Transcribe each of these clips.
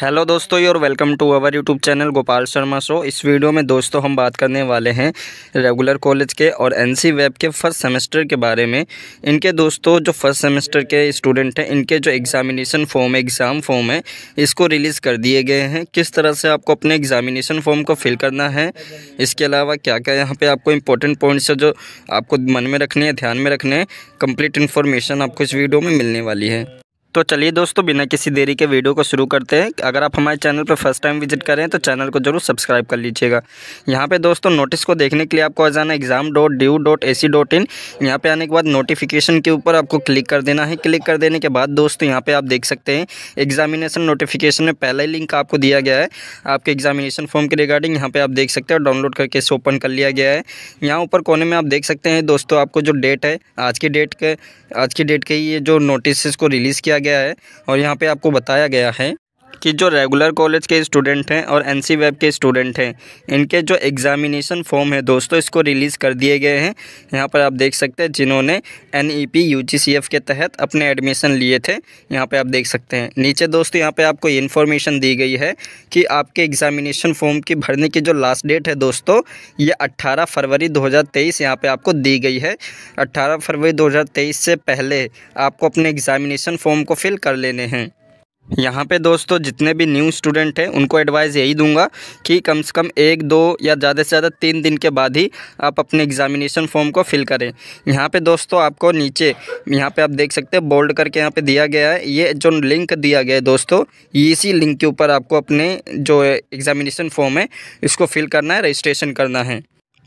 hello दोस्तों your welcome to our YouTube channel Gopal Sharma show इस video में दोस्तों हम बात करने वाले हैं रेगुलर कॉलेज के और एनसी वेब के फर्स्ट सेमेस्टर के बारे में इनके दोस्तों जो फर्स्ट सेमेस्टर के स्टूडेंट हैं इनके जो एग्ज़ामिनेशन फॉर्म है एग्ज़ाम फॉर्म है इसको रिलीज़ कर दिए गए हैं किस तरह से आपको अपने एग्ज़ामिनेशन फॉर्म को फिल करना है इसके अलावा क्या क्या यहाँ पर आपको इंपॉर्टेंट पॉइंट्स है जो आपको मन में रखने हैं ध्यान में रखने हैं कम्प्लीट इन्फॉर्मेशन आपको इस वीडियो में मिलने वाली है तो चलिए दोस्तों बिना किसी देरी के वीडियो को शुरू करते हैं अगर आप हमारे चैनल पर फर्स्ट टाइम विजिट करें तो चैनल को जरूर सब्सक्राइब कर लीजिएगा यहाँ पे दोस्तों नोटिस को देखने के लिए आपको आ जाना exam dot DU dot A C dot in यहाँ पर आने के बाद नोटिफिकेशन के ऊपर आपको क्लिक कर देना है क्लिक कर देने के बाद दोस्तों यहाँ पर आप देख सकते हैं एग्जामिनेशन नोटिफिकेशन में पहला ही लिंक आपको दिया गया है आपके एग्जामिनेशन फॉर्म के रिगार्डिंग यहाँ पर आप देख सकते हैं डाउनलोड करके इसे ओपन कर लिया गया है यहाँ ऊपर कोने में आप देख सकते हैं दोस्तों आपको जो डेट है आज की डेट के आज की डेट के ये जो नोटिस को रिलीज़ किया गया है और यहाँ पे आपको बताया गया है कि जो रेगुलर कॉलेज के स्टूडेंट हैं और एन सी वेब के स्टूडेंट हैं इनके जो एग्ज़ामिनेशन फॉर्म है दोस्तों इसको रिलीज़ कर दिए गए हैं यहाँ पर आप देख सकते हैं जिन्होंने N E P U G C F के तहत अपने एडमिशन लिए थे यहाँ पर आप देख सकते हैं नीचे दोस्तों यहाँ पर आपको इन्फॉर्मेशन दी गई है कि आपके एग्ज़ामिनेशन फॉर्म की भरने की जो लास्ट डेट है दोस्तों ये अट्ठारह फरवरी दो हज़ार तेईस यहाँ पर आपको दी गई है अट्ठारह फरवरी दो हज़ार तेईस से पहले आपको अपने एग्ज़ामिनेशन फॉर्म को फिल कर लेने हैं यहाँ पे दोस्तों जितने भी न्यू स्टूडेंट हैं उनको एडवाइस यही दूंगा कि कम से कम एक दो या ज़्यादा से ज़्यादा तीन दिन के बाद ही आप अपने एग्जामिनेशन फॉर्म को फिल करें यहाँ पे दोस्तों आपको नीचे यहाँ पे आप देख सकते हैं बोल्ड करके यहाँ पे दिया गया है ये जो लिंक दिया गया है दोस्तों इसी लिंक के ऊपर आपको अपने जो एग्ज़ामिनेशन फॉर्म है इसको फिल करना है रजिस्ट्रेशन करना है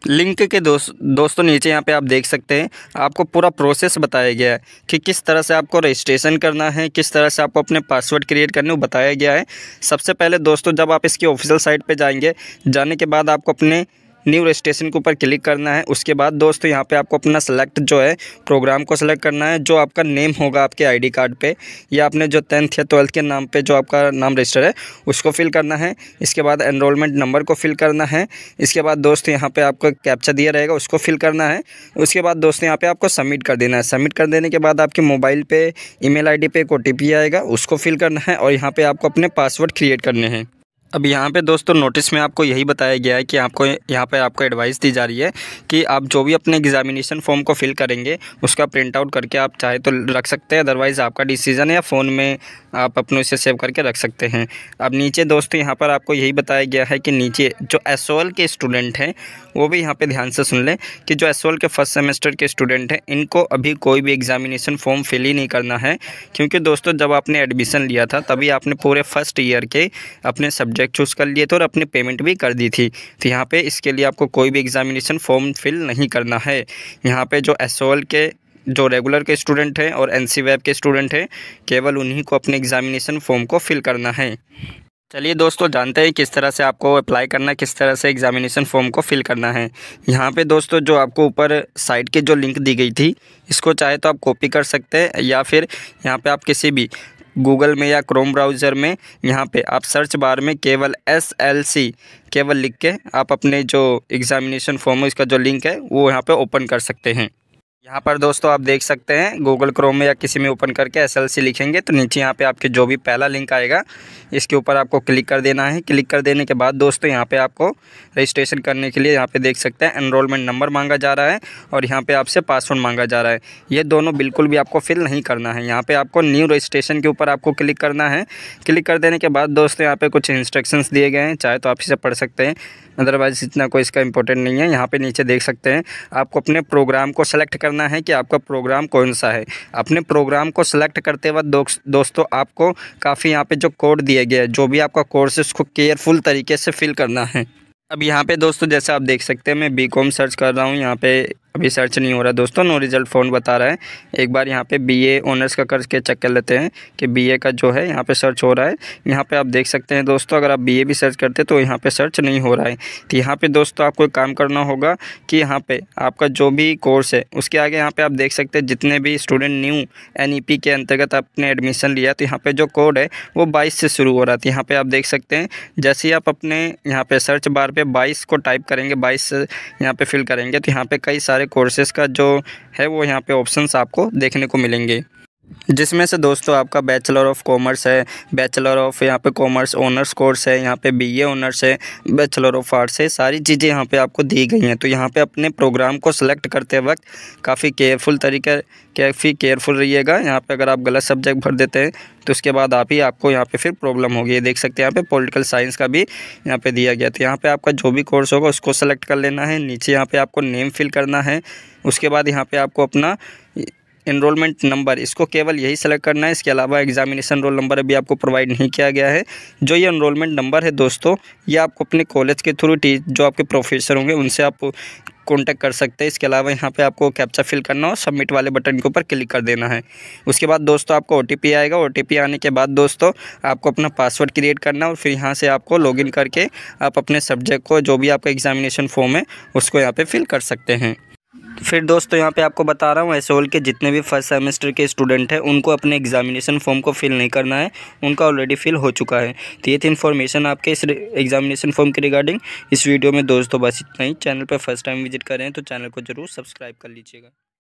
लिंक के दोस्त दोस्तों नीचे यहाँ पे आप देख सकते हैं आपको पूरा प्रोसेस बताया गया है कि किस तरह से आपको रजिस्ट्रेशन करना है किस तरह से आपको अपने पासवर्ड क्रिएट करने वो बताया गया है सबसे पहले दोस्तों जब आप इसकी ऑफिशियल साइट पे जाएंगे जाने के बाद आपको अपने न्यू रजिस्ट्रेशन के ऊपर क्लिक करना है उसके बाद दोस्तों यहाँ पे आपको अपना सेलेक्ट जो है प्रोग्राम को सेलेक्ट करना है जो आपका नेम होगा आपके आईडी कार्ड पे या आपने जो टेंथ या ट्वेल्थ के नाम पे जो आपका नाम रजिस्टर है उसको फिल करना है इसके बाद एनरोलमेंट नंबर को फिल करना है इसके बाद दोस्तों यहाँ पर आपको कैप्चा दिया रहेगा उसको फिल करना है उसके बाद दोस्तों यहाँ पर आपको सबमिट कर देना है सबमिट कर देने के बाद आपके मोबाइल पर ई मेल आई पे एक ओ आएगा उसको फिल करना है और यहाँ पर आपको अपने पासवर्ड क्रिएट करने हैं अब यहाँ पे दोस्तों नोटिस में आपको यही बताया गया है कि आपको यहाँ पर आपको एडवाइस दी जा रही है कि आप जो भी अपने एग्जामिनेशन फॉर्म को फिल करेंगे उसका प्रिंट आउट करके आप चाहे तो रख सकते हैं अदरवाइज़ आपका डिसीज़न है या फ़ोन में आप अपने इसे सेव करके रख सकते हैं अब नीचे दोस्तों यहाँ पर आपको यही बताया गया है कि नीचे जो एस के स्टूडेंट हैं वो भी यहाँ पे ध्यान से सुन लें कि जो एस के फर्स्ट सेमेस्टर के स्टूडेंट हैं इनको अभी कोई भी एग्जामिनेशन फॉर्म फिल ही नहीं करना है क्योंकि दोस्तों जब आपने एडमिशन लिया था तभी आपने पूरे फर्स्ट ईयर के अपने सब्जेक्ट चूज़ कर लिए थे और अपनी पेमेंट भी कर दी थी तो यहाँ पर इसके लिए आपको कोई भी एग्जामिनेशन फॉर्म फिल नहीं करना है यहाँ पर जो एस के जो रेगुलर के स्टूडेंट हैं और एन सी के स्टूडेंट हैं केवल उन्हीं को अपने एग्जामिनेशन फॉर्म को फिल करना है चलिए दोस्तों जानते हैं किस तरह से आपको अप्लाई करना है किस तरह से एग्जामिनेशन फॉर्म को फिल करना है यहाँ पे दोस्तों जो आपको ऊपर साइट की जो लिंक दी गई थी इसको चाहे तो आप कॉपी कर सकते हैं या फिर यहाँ पे आप किसी भी गूगल में या क्रोम ब्राउज़र में यहाँ पे आप सर्च बार में केवल एस एल सी केवल लिख के आप अपने जो एग्ज़ामिनेशन फॉर्म इसका जो लिंक है वो यहाँ पर ओपन कर सकते हैं यहाँ पर दोस्तों आप देख सकते हैं गूगल क्रोम में या किसी में ओपन करके एसएलसी लिखेंगे तो नीचे यहाँ पे आपके जो भी पहला लिंक आएगा इसके ऊपर आपको क्लिक कर देना है क्लिक कर देने के बाद दोस्तों यहाँ पे आपको रजिस्ट्रेशन करने के लिए यहाँ पे देख सकते हैं एनरोलमेंट नंबर मांगा जा रहा है और यहाँ पर आपसे पासवर्ड मांगा जा रहा है ये दोनों बिल्कुल भी आपको फिल नहीं करना है यहाँ पर आपको न्यू रजिस्ट्रेशन के ऊपर आपको क्लिक करना है क्लिक कर देने के बाद दोस्तों यहाँ पर कुछ इंस्ट्रक्शंस दिए गए हैं चाहे तो आप इसे पढ़ सकते हैं अदरवाइज़ इतना कोई इसका इंपॉर्टेंट नहीं है यहाँ पर नीचे देख सकते हैं आपको अपने प्रोग्राम को सेलेक्ट करना है कि आपका प्रोग्राम कौन सा है अपने प्रोग्राम को सिलेक्ट करते वक्त दो, दोस्तों आपको काफ़ी यहाँ पे जो कोड दिया गया है जो भी आपका कोर्स है उसको केयरफुल तरीके से फिल करना है अब यहाँ पे दोस्तों जैसे आप देख सकते हैं मैं बी कॉम सर्च कर रहा हूँ यहाँ पे अभी सर्च नहीं हो रहा दोस्तों नो रिजल्ट फ़ोन बता रहा है एक बार यहाँ पे बीए ऑनर्स का के चेक कर लेते हैं कि बीए का जो है यहाँ पे सर्च हो रहा है यहाँ पे आप देख सकते हैं दोस्तों अगर आप बीए भी सर्च करते तो यहाँ पे सर्च नहीं हो रहा है तो यहाँ पे दोस्तों आपको एक काम करना होगा कि यहाँ पर आपका जो भी कोर्स है उसके आगे यहाँ पर आप देख सकते हैं जितने भी स्टूडेंट न्यू एन के अंतर्गत आपने एडमिशन लिया तो यहाँ पर जो कोड है वो बाईस से शुरू हो रहा था यहाँ पर आप देख सकते हैं जैसे ही आप अपने यहाँ पर सर्च बार पर बाईस को टाइप करेंगे बाईस यहाँ पर फिल करेंगे तो यहाँ पर कई सारे सारे कोर्सेज़ का जो है वो यहाँ पे ऑप्शंस आपको देखने को मिलेंगे जिसमें से दोस्तों आपका बैचलर ऑफ कॉमर्स है बैचलर ऑफ यहाँ पे कॉमर्स ऑनर्स कोर्स है यहाँ पे बीए ऑनर्स है बैचलर ऑफ आर्ट्स है सारी चीज़ें यहाँ पे आपको दी गई हैं तो यहाँ पे अपने प्रोग्राम को सिलेक्ट करते वक्त काफ़ी केयरफुल तरीके काफ़ी केयरफुल रहिएगा यहाँ पे अगर आप गलत सब्जेक्ट भर देते हैं तो उसके बाद आप ही आपको यहाँ पर फिर प्रॉब्लम होगी देख सकते हैं यहाँ पर पोलिटिकल साइंस का भी यहाँ पर दिया गया तो यहाँ पर आपका जो भी कोर्स होगा उसको सेलेक्ट कर लेना है नीचे यहाँ पर आपको नेम फिल करना है उसके बाद यहाँ पर आपको अपना इनरोलमेंट नंबर इसको केवल यही सेलेक्ट करना है इसके अलावा एग्जामिनेशन रोल नंबर अभी आपको प्रोवाइड नहीं किया गया है जो ये इनरोलमेंट नंबर है दोस्तों ये आपको अपने कॉलेज के थ्रू जो आपके प्रोफेसर होंगे उनसे आप कॉन्टैक्ट कर सकते हैं इसके अलावा यहाँ पे आपको कैप्चा फिल करना और सबमिट वाले बटन के ऊपर क्लिक कर देना है उसके बाद दोस्तों आपको ओ आएगा ओ आने के बाद दोस्तों आपको अपना पासवर्ड क्रिएट करना और फिर यहाँ से आपको लॉगिन करके आप अपने सब्जेक्ट को जो भी आपका एग्जामिनेशन फॉर्म है उसको यहाँ पर फिल कर सकते हैं फिर दोस्तों यहाँ पे आपको बता रहा हूँ एस के जितने भी फर्स्ट सेमेस्टर के स्टूडेंट हैं उनको अपने एग्जामिनेशन फॉर्म को फिल नहीं करना है उनका ऑलरेडी फिल हो चुका है तो ये थी इन्फॉर्मेशन आपके इस एग्जामिनेशन फॉर्म के रिगार्डिंग इस वीडियो में दोस्तों बस इतना ही चैनल पर फर्स्ट टाइम विजिट करें तो चैनल को जरूर सब्सक्राइब कर लीजिएगा